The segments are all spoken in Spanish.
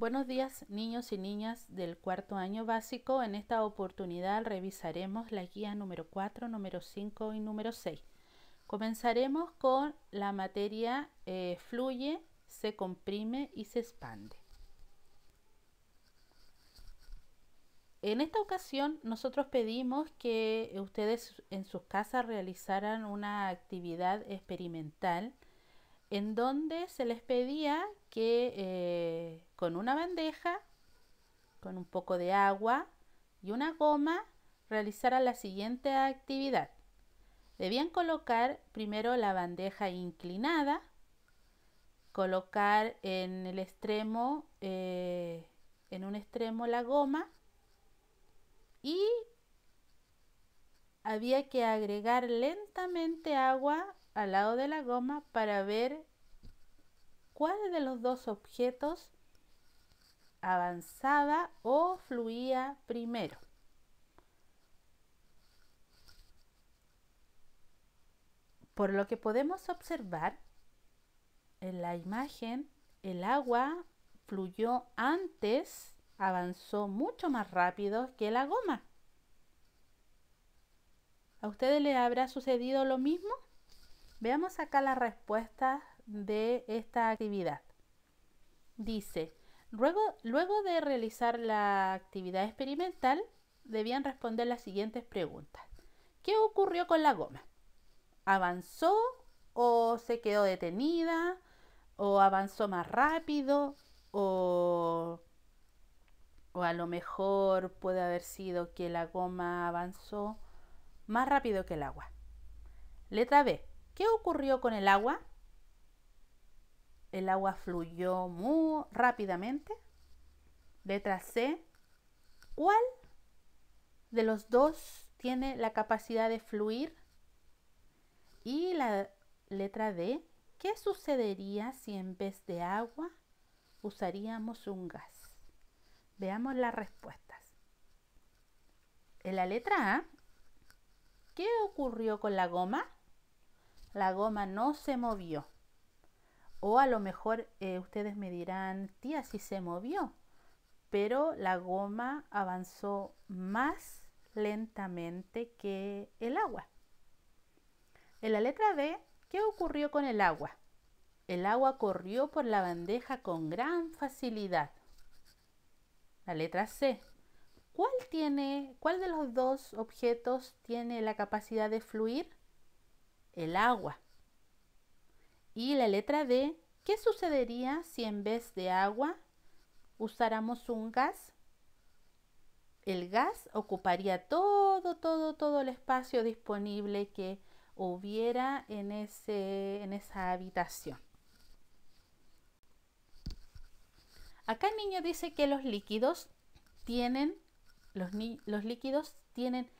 Buenos días niños y niñas del cuarto año básico. En esta oportunidad revisaremos la guía número 4, número 5 y número 6. Comenzaremos con la materia eh, fluye, se comprime y se expande. En esta ocasión nosotros pedimos que ustedes en sus casas realizaran una actividad experimental en donde se les pedía que eh, con una bandeja, con un poco de agua y una goma, realizaran la siguiente actividad. Debían colocar primero la bandeja inclinada, colocar en el extremo, eh, en un extremo la goma y había que agregar lentamente agua al lado de la goma para ver cuál de los dos objetos avanzaba o fluía primero. Por lo que podemos observar en la imagen, el agua fluyó antes, avanzó mucho más rápido que la goma. ¿A ustedes les habrá sucedido lo mismo? Veamos acá las respuestas de esta actividad. Dice, luego, luego de realizar la actividad experimental, debían responder las siguientes preguntas. ¿Qué ocurrió con la goma? ¿Avanzó o se quedó detenida? ¿O avanzó más rápido? ¿O, o a lo mejor puede haber sido que la goma avanzó más rápido que el agua? Letra B. ¿Qué ocurrió con el agua? El agua fluyó muy rápidamente. Letra C. ¿Cuál de los dos tiene la capacidad de fluir? Y la letra D. ¿Qué sucedería si en vez de agua usaríamos un gas? Veamos las respuestas. En la letra A, ¿qué ocurrió con la goma? la goma no se movió. O a lo mejor eh, ustedes me dirán, tía, sí se movió, pero la goma avanzó más lentamente que el agua. En la letra d ¿qué ocurrió con el agua? El agua corrió por la bandeja con gran facilidad. La letra C, ¿cuál, tiene, cuál de los dos objetos tiene la capacidad de fluir? el agua. Y la letra D, ¿qué sucedería si en vez de agua usáramos un gas? El gas ocuparía todo, todo, todo el espacio disponible que hubiera en, ese, en esa habitación. Acá el niño dice que los líquidos tienen, los, los líquidos tienen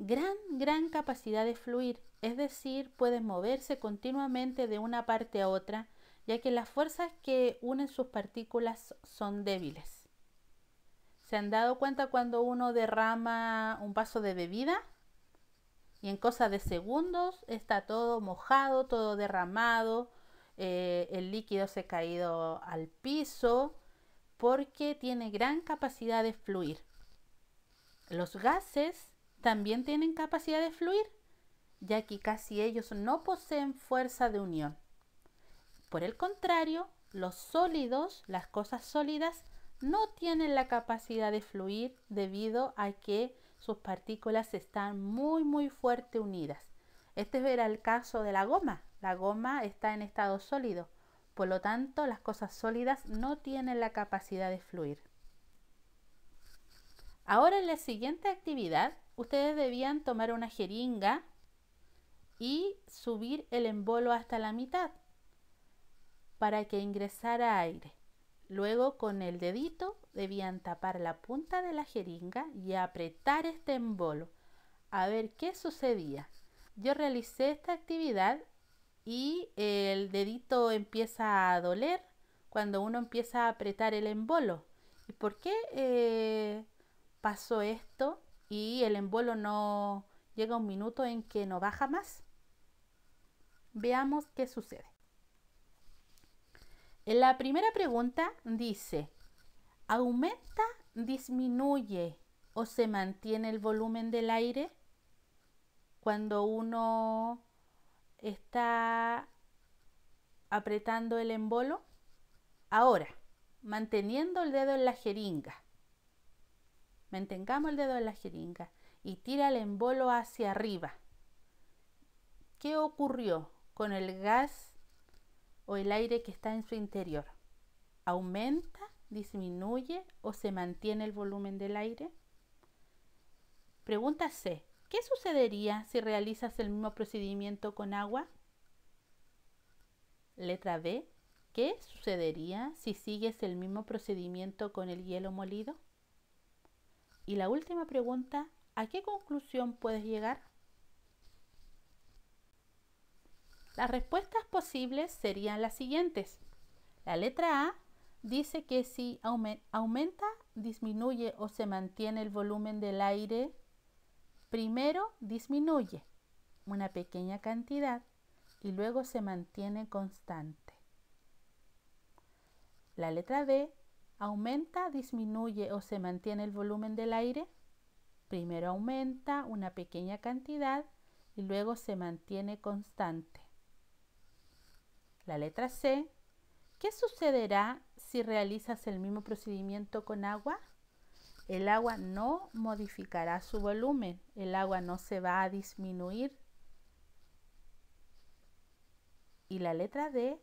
gran, gran capacidad de fluir, es decir, puede moverse continuamente de una parte a otra, ya que las fuerzas que unen sus partículas son débiles. ¿Se han dado cuenta cuando uno derrama un vaso de bebida? Y en cosa de segundos está todo mojado, todo derramado, eh, el líquido se ha caído al piso, porque tiene gran capacidad de fluir. Los gases también tienen capacidad de fluir, ya que casi ellos no poseen fuerza de unión. Por el contrario, los sólidos, las cosas sólidas, no tienen la capacidad de fluir debido a que sus partículas están muy muy fuerte unidas. Este era el caso de la goma. La goma está en estado sólido. Por lo tanto, las cosas sólidas no tienen la capacidad de fluir. Ahora en la siguiente actividad ustedes debían tomar una jeringa y subir el embolo hasta la mitad para que ingresara aire. Luego con el dedito debían tapar la punta de la jeringa y apretar este embolo a ver qué sucedía. Yo realicé esta actividad y el dedito empieza a doler cuando uno empieza a apretar el embolo. ¿Y por qué eh, pasó esto? y el embolo no llega un minuto en que no baja más. Veamos qué sucede. En la primera pregunta dice, ¿aumenta, disminuye o se mantiene el volumen del aire cuando uno está apretando el embolo? Ahora, manteniendo el dedo en la jeringa, Mantengamos el dedo en la jeringa y tira el embolo hacia arriba. ¿Qué ocurrió con el gas o el aire que está en su interior? ¿Aumenta, disminuye o se mantiene el volumen del aire? Pregunta C. ¿Qué sucedería si realizas el mismo procedimiento con agua? Letra B. ¿Qué sucedería si sigues el mismo procedimiento con el hielo molido? Y la última pregunta, ¿a qué conclusión puedes llegar? Las respuestas posibles serían las siguientes. La letra A dice que si aumenta, disminuye o se mantiene el volumen del aire, primero disminuye una pequeña cantidad y luego se mantiene constante. La letra B aumenta, disminuye o se mantiene el volumen del aire. Primero aumenta una pequeña cantidad y luego se mantiene constante. La letra C. ¿Qué sucederá si realizas el mismo procedimiento con agua? El agua no modificará su volumen, el agua no se va a disminuir. Y la letra D,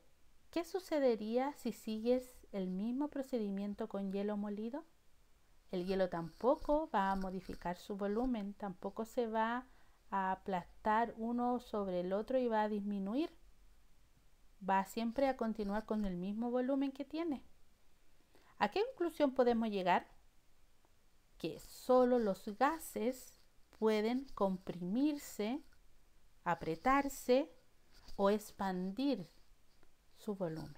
¿qué sucedería si sigues el mismo procedimiento con hielo molido. El hielo tampoco va a modificar su volumen, tampoco se va a aplastar uno sobre el otro y va a disminuir. Va siempre a continuar con el mismo volumen que tiene. ¿A qué conclusión podemos llegar? Que solo los gases pueden comprimirse, apretarse o expandir su volumen.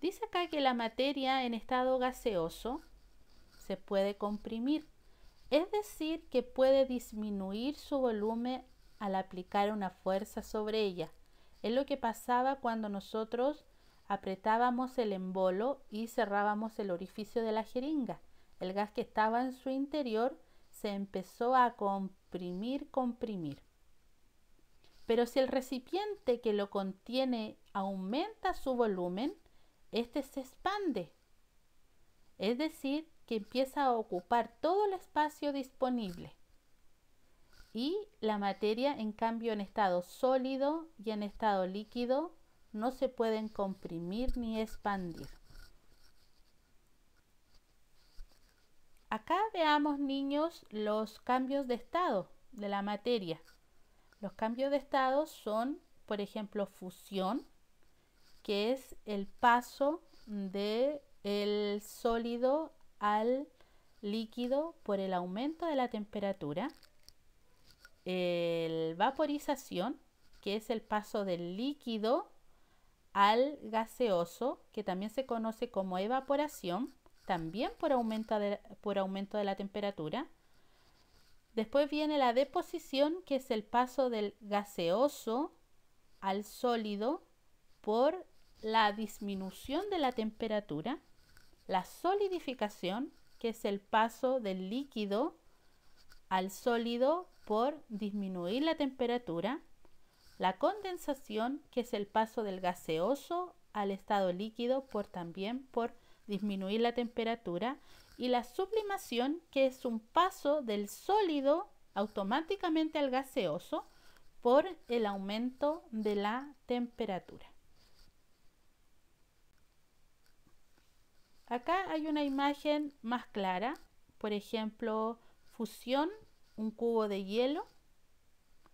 Dice acá que la materia en estado gaseoso se puede comprimir, es decir, que puede disminuir su volumen al aplicar una fuerza sobre ella. Es lo que pasaba cuando nosotros apretábamos el embolo y cerrábamos el orificio de la jeringa. El gas que estaba en su interior se empezó a comprimir, comprimir. Pero si el recipiente que lo contiene aumenta su volumen, este se expande. Es decir, que empieza a ocupar todo el espacio disponible. Y la materia, en cambio, en estado sólido y en estado líquido, no se pueden comprimir ni expandir. Acá veamos, niños, los cambios de estado de la materia. Los cambios de estado son, por ejemplo, fusión, que es el paso del el sólido al líquido por el aumento de la temperatura, el vaporización, que es el paso del líquido al gaseoso, que también se conoce como evaporación, también por aumento de, por aumento de la temperatura. Después viene la deposición, que es el paso del gaseoso al sólido por la disminución de la temperatura, la solidificación, que es el paso del líquido al sólido por disminuir la temperatura, la condensación, que es el paso del gaseoso al estado líquido por también por disminuir la temperatura, y la sublimación, que es un paso del sólido automáticamente al gaseoso por el aumento de la temperatura. Acá hay una imagen más clara, por ejemplo, fusión, un cubo de hielo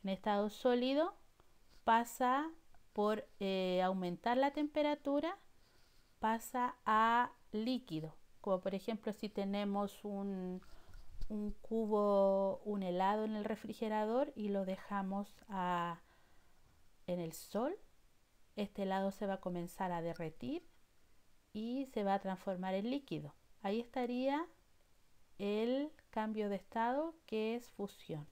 en estado sólido pasa por eh, aumentar la temperatura, pasa a líquido, como por ejemplo si tenemos un, cubo, un helado en el refrigerador y lo dejamos en el sol, este helado se va a comenzar a derretir y se va a transformar en líquido. Ahí estaría el cambio de estado que es fusión.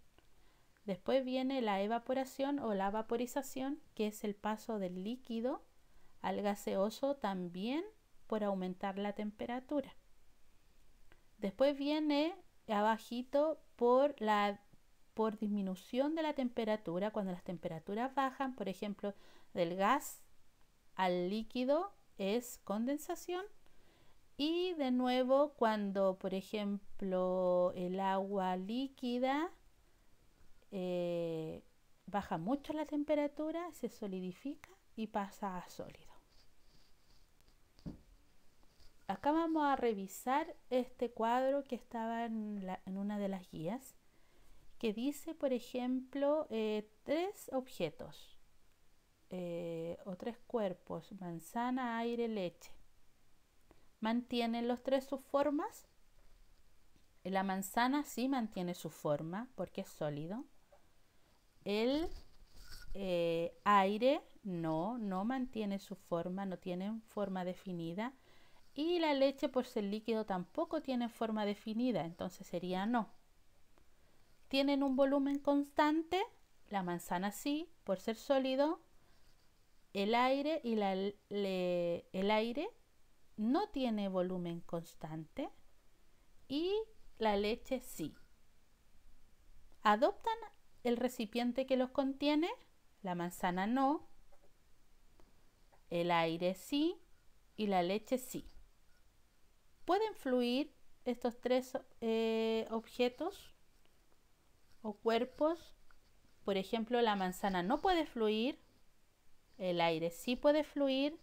Después viene la evaporación o la vaporización, que es el paso del líquido al gaseoso también por aumentar la temperatura. Después viene abajito por la por disminución de la temperatura, cuando las temperaturas bajan, por ejemplo, del gas al líquido es condensación. Y de nuevo, cuando por ejemplo el agua líquida eh, baja mucho la temperatura, se solidifica y pasa a sólido. Acá vamos a revisar este cuadro que estaba en, una de las guías, que dice, por ejemplo, eh, tres objetos eh, o tres cuerpos, manzana, aire, leche. ¿Mantienen los tres sus formas? La manzana sí mantiene su forma porque es sólido. El eh, aire no, no mantiene su forma, no tiene forma definida. Y la leche por pues ser líquido tampoco tiene forma definida, entonces sería no. ¿Tienen un volumen constante? La manzana sí, por ser sólido. El aire, y el aire no tiene volumen constante y la leche sí. Adoptan el recipiente que los contiene, la manzana no, el aire sí y la leche sí. Pueden fluir estos tres eh, objetos o cuerpos. Por ejemplo, la manzana no puede fluir el aire sí puede fluir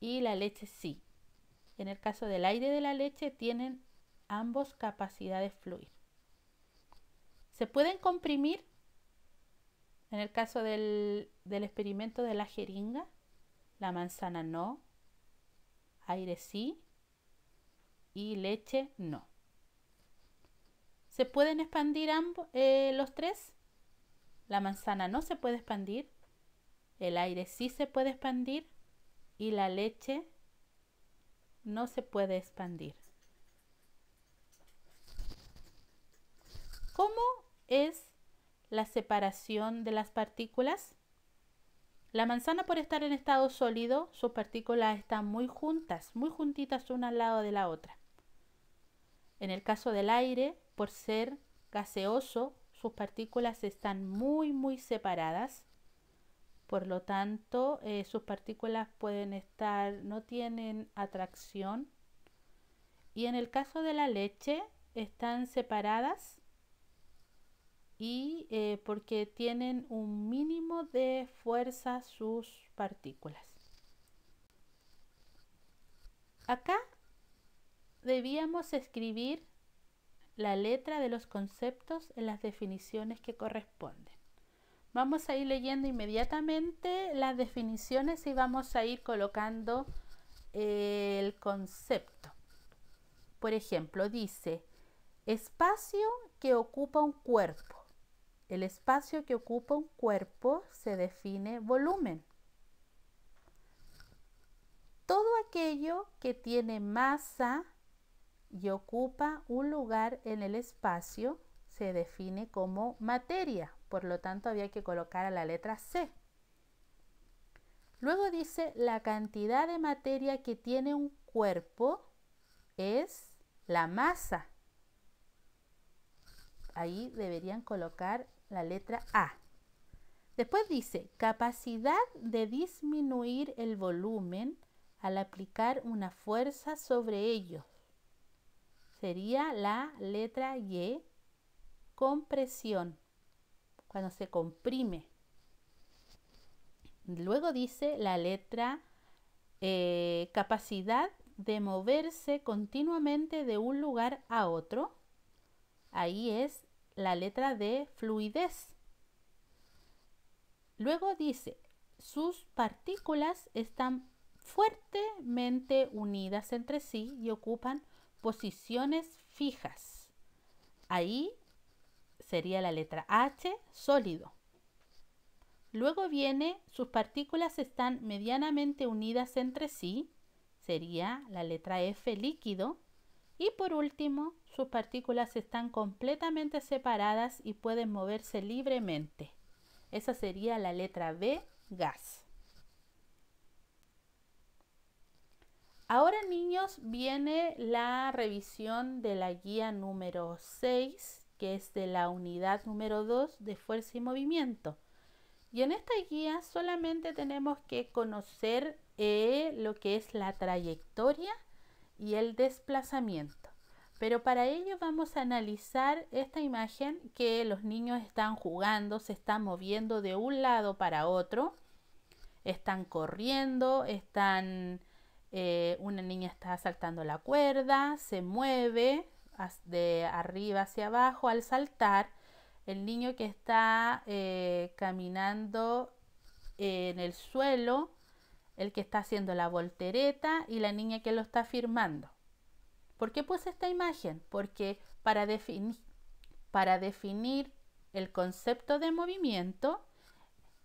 y la leche sí. En el caso del aire y de la leche tienen ambos capacidades de fluir. ¿Se pueden comprimir? En el caso del, experimento de la jeringa, la manzana no, aire sí y leche no. ¿Se pueden expandir ambos, eh, los tres? La manzana no se puede expandir, el aire sí se puede expandir y la leche no se puede expandir. ¿Cómo es la separación de las partículas? La manzana por estar en estado sólido, sus partículas están muy juntas, muy juntitas una al lado de la otra. En el caso del aire, por ser gaseoso, sus partículas están muy, muy separadas. Por lo tanto, eh, sus partículas pueden estar, no tienen atracción. Y en el caso de la leche, están separadas y eh, porque tienen un mínimo de fuerza sus partículas. Acá debíamos escribir la letra de los conceptos en las definiciones que corresponden. Vamos a ir leyendo inmediatamente las definiciones y vamos a ir colocando eh, el concepto. Por ejemplo, dice espacio que ocupa un cuerpo. El espacio que ocupa un cuerpo se define volumen. Todo aquello que tiene masa y ocupa un lugar en el espacio se define como materia por lo tanto había que colocar a la letra C. Luego dice, la cantidad de materia que tiene un cuerpo es la masa. Ahí deberían colocar la letra A. Después dice, capacidad de disminuir el volumen al aplicar una fuerza sobre ellos. Sería la letra Y, compresión cuando se comprime. Luego dice la letra eh, capacidad de moverse continuamente de un lugar a otro. Ahí es la letra de fluidez. Luego dice, sus partículas están fuertemente unidas entre sí y ocupan posiciones fijas. Ahí sería la letra H, sólido. Luego viene, sus partículas están medianamente unidas entre sí, sería la letra F, líquido. Y por último, sus partículas están completamente separadas y pueden moverse libremente. Esa sería la letra B, gas. Ahora niños viene la revisión de la guía número 6 que es de la unidad número 2 de fuerza y movimiento. Y en esta guía solamente tenemos que conocer eh, lo que es la trayectoria y el desplazamiento. Pero para ello vamos a analizar esta imagen que los niños están jugando, se están moviendo de un lado para otro, están corriendo, están, eh, una niña está saltando la cuerda, se mueve, de arriba hacia abajo al saltar, el niño que está eh, caminando eh, en el suelo, el que está haciendo la voltereta y la niña que lo está firmando. ¿Por qué puse esta imagen? Porque para, para definir el concepto de movimiento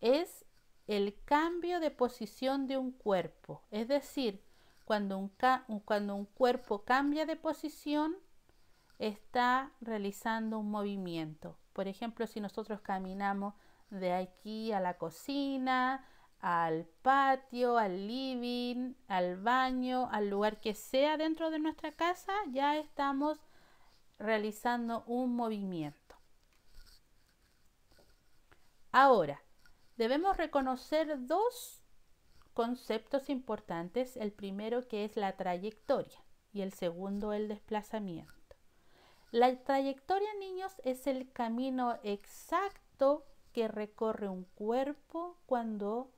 es el cambio de posición de un cuerpo. Es decir, cuando cuando un cuerpo cambia de posición, está realizando un movimiento. Por ejemplo, si nosotros caminamos de aquí a la cocina, al patio, al living, al baño, al lugar que sea dentro de nuestra casa, ya estamos realizando un movimiento. Ahora, debemos reconocer dos conceptos importantes. El primero que es la trayectoria y el segundo el desplazamiento. La trayectoria, niños, es el camino exacto que recorre un cuerpo cuando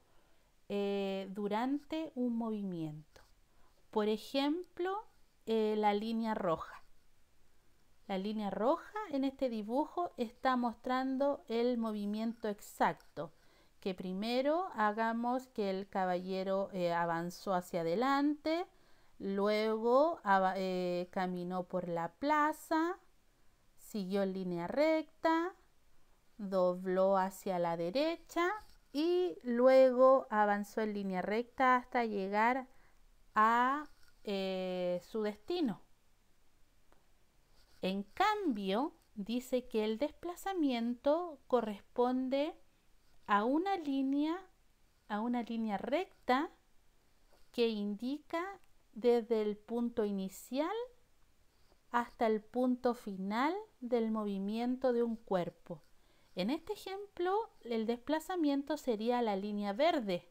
eh, durante un movimiento. Por ejemplo, eh, la línea roja. La línea roja en este dibujo está mostrando el movimiento exacto. Que primero hagamos que el caballero eh, avanzó hacia adelante, luego caminó por la plaza, siguió en línea recta, dobló hacia la derecha y luego avanzó en línea recta hasta llegar a eh, su destino. En cambio, dice que el desplazamiento corresponde a una línea, a una línea recta que indica desde el punto inicial hasta el punto final del movimiento de un cuerpo. En este ejemplo, el desplazamiento sería la línea verde,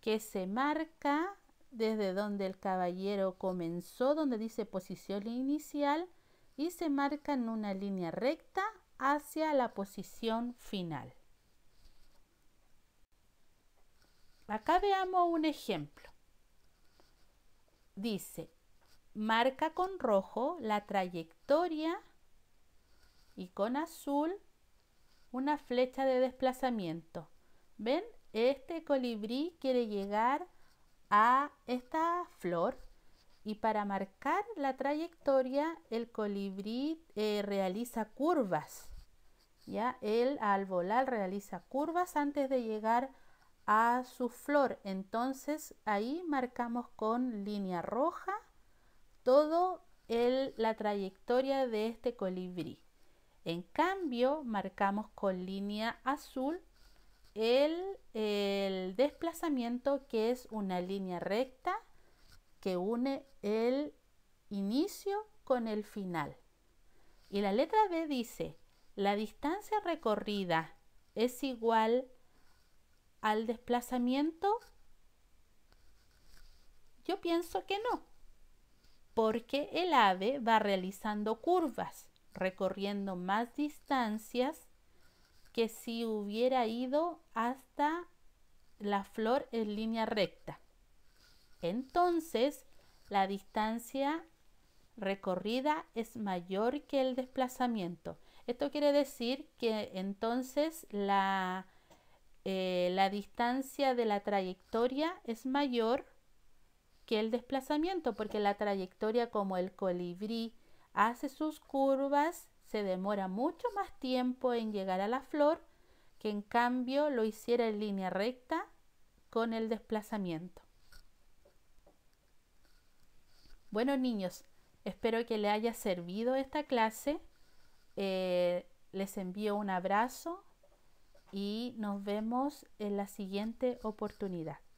que se marca desde donde el caballero comenzó, donde dice posición inicial, y se marca en una línea recta hacia la posición final. Acá veamos un ejemplo. Dice, marca con rojo la trayectoria y con azul una flecha de desplazamiento. ¿Ven? Este colibrí quiere llegar a esta flor y para marcar la trayectoria el colibrí eh, realiza curvas. Ya él al volar realiza curvas antes de llegar a su flor. Entonces ahí marcamos con línea roja todo la trayectoria de este colibrí. En cambio, marcamos con línea azul el, el, desplazamiento que es una línea recta que une el inicio con el final. Y la letra B dice, la distancia recorrida es igual al desplazamiento. Yo pienso que no porque el ave va realizando curvas, recorriendo más distancias que si hubiera ido hasta la flor en línea recta. Entonces, la distancia recorrida es mayor que el desplazamiento. Esto quiere decir que entonces la, eh, distancia de la trayectoria es mayor el desplazamiento, porque la trayectoria como el colibrí hace sus curvas, se demora mucho más tiempo en llegar a la flor que en cambio lo hiciera en línea recta con el desplazamiento. Bueno niños, espero que le haya servido esta clase. Eh, les envío un abrazo y nos vemos en la siguiente oportunidad.